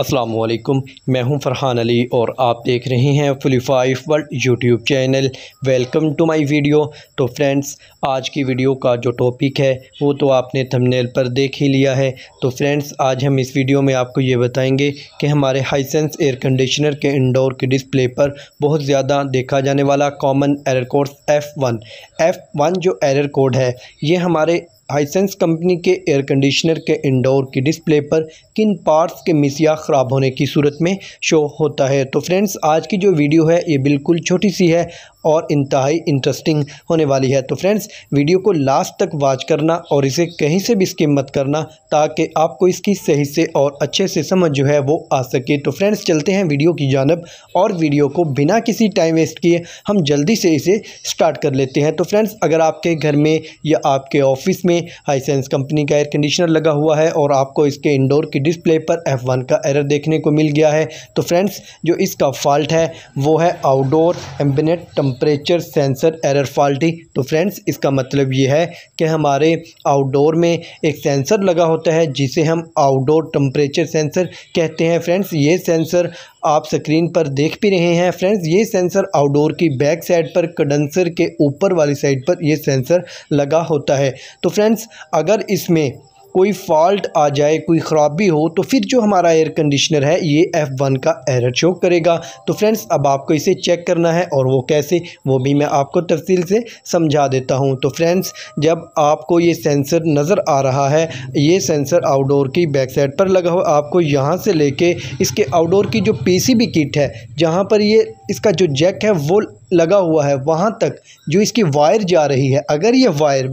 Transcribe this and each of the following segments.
वालेकुम मैं हूं फरहान अली और आप देख रहे हैं fully five world YouTube channel welcome to my video तो फ्रेंड्स आज की वीडियो का जो टॉपिक है वो तो आपने थंबनेल पर देख ही लिया है तो फ्रेंड्स आज हम इस वीडियो में आपको ये बताएंगे कि हमारे हाईसेंस एयर कंडीशनर के इंडोर के डिस्प्ले पर बहुत ज़्यादा देखा जाने वाला common error code F one F one जो एरर कोड है ये हमारे हाइसेंस कंपनी के एयर कंडीशनर के इंडोर की डिस्प्ले पर किन पार्ट्स के मिसिया ख़राब होने की सूरत में शो होता है तो फ्रेंड्स आज की जो वीडियो है ये बिल्कुल छोटी सी है और इंतहाई इंटरेस्टिंग होने वाली है तो फ्रेंड्स वीडियो को लास्ट तक वॉच करना और इसे कहीं से भी स्किप मत करना ताकि आपको इसकी सही से और अच्छे से समझ जो है वो आ सके तो फ्रेंड्स चलते हैं वीडियो की जानब और वीडियो को बिना किसी टाइम वेस्ट किए हम जल्दी से इसे स्टार्ट कर लेते हैं तो फ्रेंड्स अगर आपके घर में या आपके ऑफिस में हाईसेंस कंपनी का एयर कंडीशनर लगा हुआ है और आपको इसके इंडोर की डिस्प्ले पर एफ वन का एरर देखने को मिल गया है तो फ्रेंड्स जो इसका फॉल्ट है वो है outdoor ambient temp temperature sensor error faulty तो फ्रेंड्स इसका मतलब ये है कि हमारे आउटडोर में एक सेंसर लगा होता है जिसे हम आउटडोर टम्परेचर सेंसर कहते हैं फ्रेंड्स ये सेंसर आप स्क्रीन पर देख भी रहे हैं फ्रेंड्स ये सेंसर आउटडोर की बैक साइड पर कंडेंसर के ऊपर वाली साइड पर यह सेंसर लगा होता है तो फ्रेंड्स अगर इसमें कोई फॉल्ट आ जाए कोई ख़राबी हो तो फिर जो हमारा एयर कंडीशनर है ये एफ़ वन का एरर शो करेगा तो फ्रेंड्स अब आपको इसे चेक करना है और वो कैसे वो भी मैं आपको तफसील से समझा देता हूँ तो फ्रेंड्स जब आपको ये सेंसर नज़र आ रहा है ये सेंसर आउटडोर की बैक साइड पर लगा हुआ आपको यहाँ से लेके इसके आउटडोर की जो पीसीबी किट है जहाँ पर ये इसका जो जैक है वो लगा हुआ है वहाँ तक जो इसकी वायर जा रही है अगर ये वायर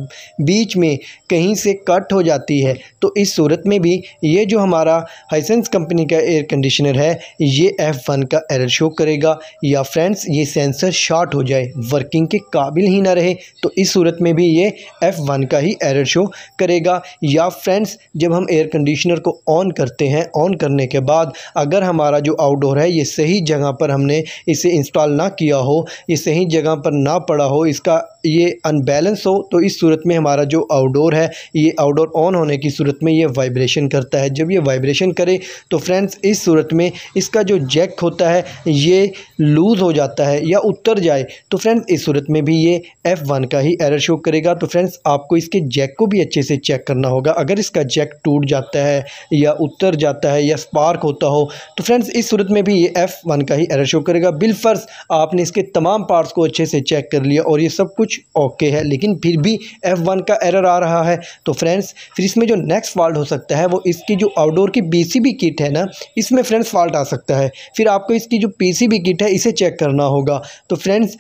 बीच में कहीं से कट हो जाती है तो इस सूरत में भी ये जो हमारा हाइसेंस कंपनी का एयर कंडीशनर है ये एफ़ वन का एरर शो करेगा या फ्रेंड्स ये सेंसर शॉर्ट हो जाए वर्किंग के काबिल ही ना रहे तो इस सूरत में भी ये एफ़ वन का ही एरर शो करेगा या फ्रेंड्स जब हम एयर कंडीशनर को ऑन करते हैं ऑन करने के बाद अगर हमारा जो आउटडोर है ये सही जगह पर हमने इसे इंस्टॉल ना किया हो ये सही जगह पर ना पड़ा हो इसका ये अनबैलेंस हो तो इस सूरत में हमारा जो आउटडोर है ये आउटडोर ऑन होने की सूरत में ये वाइब्रेशन करता है जब ये वाइब्रेशन करे तो फ्रेंड्स इस सूरत में इसका जो जैक होता है ये लूज़ हो जाता है या उतर जाए तो फ्रेंड्स इस सूरत में भी ये एफ़ वन का ही एरर शो करेगा तो फ्रेंड्स आपको इसके जैक को भी अच्छे से चेक करना होगा अगर इसका जैक टूट जाता है या उतर जाता है या स्पार्क होता हो तो फ्रेंड्स इस सूरत में भी ये एफ़ वन का ही एरर शो करेगा बिलफर्स आपने इसके तमाम तमाम पार्ट्स को अच्छे से चेक कर लिया और ये सब कुछ ओके है लेकिन फिर भी एफ़ वन का एरर आ रहा है तो फ्रेंड्स फिर इसमें जो नेक्स्ट फॉल्ट हो सकता है वो इसकी जो आउटडोर की पीसीबी किट है ना इसमें फ्रेंड्स फॉल्ट आ सकता है फिर आपको इसकी जो पीसीबी किट है इसे चेक करना होगा तो फ्रेंड्स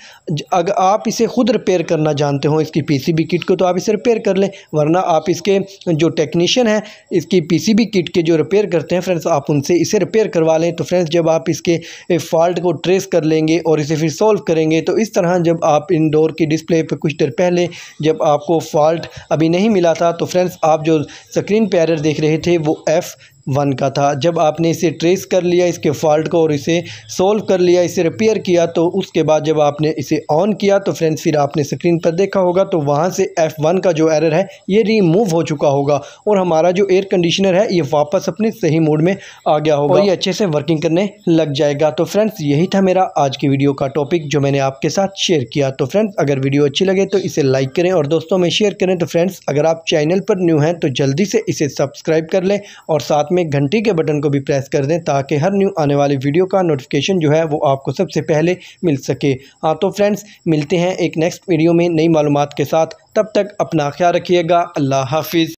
अगर आप इसे खुद रिपेयर करना जानते हो इसकी बी किट को तो आप इसे रिपेयर कर लें वरना आप इसके जो टेक्नीशियन है इसकी बी किट के जो रिपेयर करते हैं फ्रेंड्स आप उनसे इसे रिपेयर करवा लें तो फ्रेंड्स जब आप इसके फॉल्ट को ट्रेस कर लेंगे और इसे फिर सॉल्व करेंगे करेंगे तो इस तरह जब आप इन डोर की डिस्प्ले पर कुछ देर पहले जब आपको फॉल्ट अभी नहीं मिला था तो फ्रेंड्स आप जो स्क्रीन पैर देख रहे थे वो एफ़ वन का था जब आपने इसे ट्रेस कर लिया इसके फॉल्ट को और इसे सोल्व कर लिया इसे रिपेयर किया तो उसके बाद जब आपने इसे ऑन किया तो फ्रेंड्स फिर आपने स्क्रीन पर देखा होगा तो वहाँ से एफ़ वन का जो एरर है ये रिमूव हो चुका होगा और हमारा जो एयर कंडीशनर है ये वापस अपने सही मोड में आ गया होगा ये अच्छे से वर्किंग करने लग जाएगा तो फ्रेंड्स यही था मेरा आज की वीडियो का टॉपिक जो मैंने आपके साथ शेयर किया तो फ्रेंड्स अगर वीडियो अच्छी लगे तो इसे लाइक करें और दोस्तों में शेयर करें तो फ्रेंड्स अगर आप चैनल पर न्यू हैं तो जल्दी से इसे सब्सक्राइब कर लें और साथ में घंटी के बटन को भी प्रेस कर दें ताकि हर न्यू आने वाली वीडियो का नोटिफिकेशन जो है वो आपको सबसे पहले मिल सके हाँ तो फ्रेंड्स मिलते हैं एक नेक्स्ट वीडियो में नई मालूम के साथ तब तक अपना ख्याल रखिएगा अल्लाह हाफिज़